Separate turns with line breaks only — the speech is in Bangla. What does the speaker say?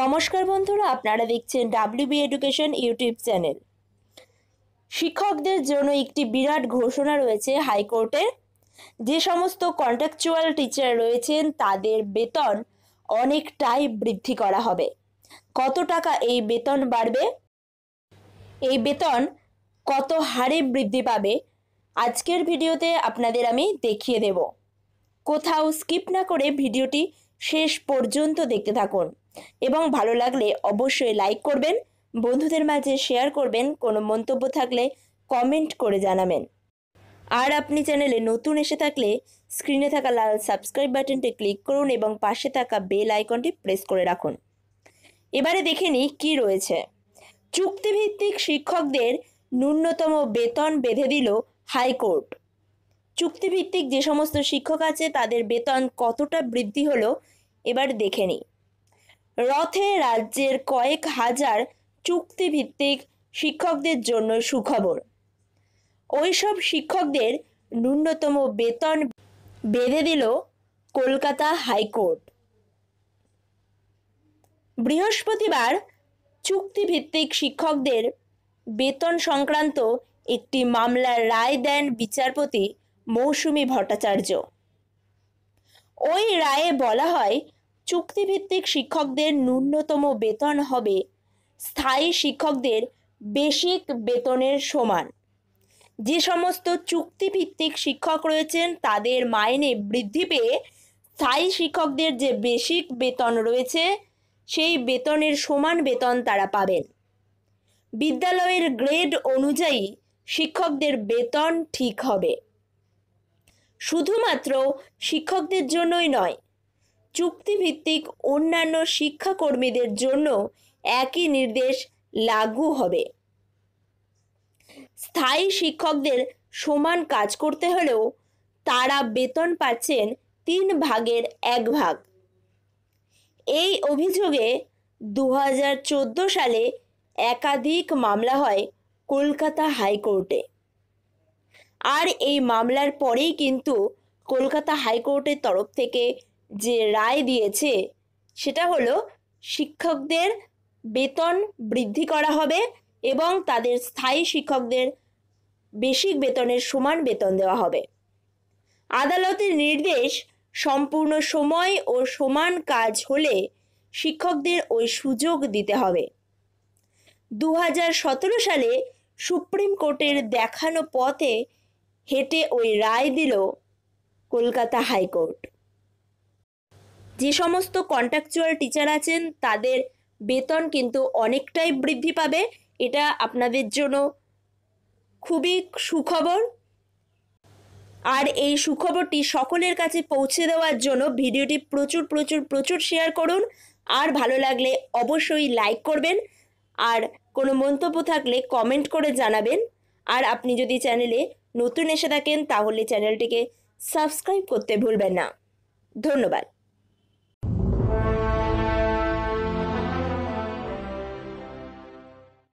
নমস্কার বন্ধুরা আপনারা দেখছেন ডাব্লিউবি এডুকেশন ইউটিউব চ্যানেল শিক্ষকদের জন্য একটি বিরাট ঘোষণা রয়েছে হাইকোর্টের যে সমস্ত কন্ট্রাকচুয়াল টিচার রয়েছেন তাদের বেতন অনেকটাই বৃদ্ধি করা হবে কত টাকা এই বেতন বাড়বে এই বেতন কত হারে বৃদ্ধি পাবে আজকের ভিডিওতে আপনাদের আমি দেখিয়ে দেব কোথাও স্কিপ না করে ভিডিওটি শেষ পর্যন্ত দেখতে থাকুন এবং ভালো লাগলে অবশ্যই লাইক করবেন বন্ধুদের মাঝে শেয়ার করবেন কোনো মন্তব্য থাকলে কমেন্ট করে জানাবেন আর আপনি চ্যানেলে নতুন এসে থাকলে স্ক্রিনে থাকা লাল সাবস্ক্রাইব বাটনটি ক্লিক করুন এবং পাশে থাকা বেল আইকনটি প্রেস করে রাখুন এবারে দেখে নিই কী রয়েছে চুক্তিভিত্তিক শিক্ষকদের ন্যূনতম বেতন বেঁধে দিল হাইকোর্ট চুক্তিভিত্তিক যে সমস্ত শিক্ষক আছে তাদের বেতন কতটা বৃদ্ধি হলো এবার দেখে নিই রথে রাজ্যের কয়েক হাজার চুক্তিভিত্তিক শিক্ষকদের জন্য সুখবর ওইসব শিক্ষকদের ন্যূনতম বেতন বেঁধে দিল কলকাতা হাইকোর্ট বৃহস্পতিবার চুক্তিভিত্তিক শিক্ষকদের বেতন সংক্রান্ত একটি মামলার রায় দেন বিচারপতি মৌসুমি ভট্টাচার্য ওই রায়ে বলা হয় চুক্তিভিত্তিক শিক্ষকদের ন্যূনতম বেতন হবে স্থায়ী শিক্ষকদের বেসিক বেতনের সমান যে সমস্ত চুক্তিভিত্তিক শিক্ষক রয়েছেন তাদের মাইনে বৃদ্ধি পেয়ে স্থায়ী শিক্ষকদের যে বেসিক বেতন রয়েছে সেই বেতনের সমান বেতন তারা পাবেন বিদ্যালয়ের গ্রেড অনুযায়ী শিক্ষকদের বেতন ঠিক হবে শুধুমাত্র শিক্ষকদের জন্যই নয় চুক্তিভিত্তিক অন্যান্য শিক্ষাকর্মীদের জন্য একই নির্দেশ লাগু হবে স্থায়ী শিক্ষকদের সমান কাজ করতে হলেও তারা বেতন পাচ্ছেন তিন ভাগের এক ভাগ এই অভিযোগে দু সালে একাধিক মামলা হয় কলকাতা হাইকোর্টে আর এই মামলার পরেই কিন্তু কলকাতা হাইকোর্টের তরফ থেকে যে রায় দিয়েছে সেটা হলো শিক্ষকদের বেতন বৃদ্ধি করা হবে এবং তাদের স্থায়ী শিক্ষকদের বেসিক বেতনের সমান বেতন দেওয়া হবে আদালতের নির্দেশ সম্পূর্ণ সময় ও সমান কাজ হলে শিক্ষকদের ওই সুযোগ দিতে হবে দু সালে সুপ্রিম কোর্টের দেখানো পথে হেঁটে ওই রায় দিল কলকাতা হাইকোর্ট যে সমস্ত কন্ট্রাকচুয়াল টিচার আছেন তাদের বেতন কিন্তু অনেকটাই বৃদ্ধি পাবে এটা আপনাদের জন্য খুবই সুখবর আর এই সুখবরটি সকলের কাছে পৌঁছে দেওয়ার জন্য ভিডিওটি প্রচুর প্রচুর প্রচুর শেয়ার করুন আর ভালো লাগলে অবশ্যই লাইক করবেন আর কোনো মন্তব্য থাকলে কমেন্ট করে জানাবেন আর আপনি যদি চ্যানেলে নতুন এসে থাকেন তাহলে চ্যানেলটিকে সাবস্ক্রাইব করতে ভুলবেন না ধন্যবাদ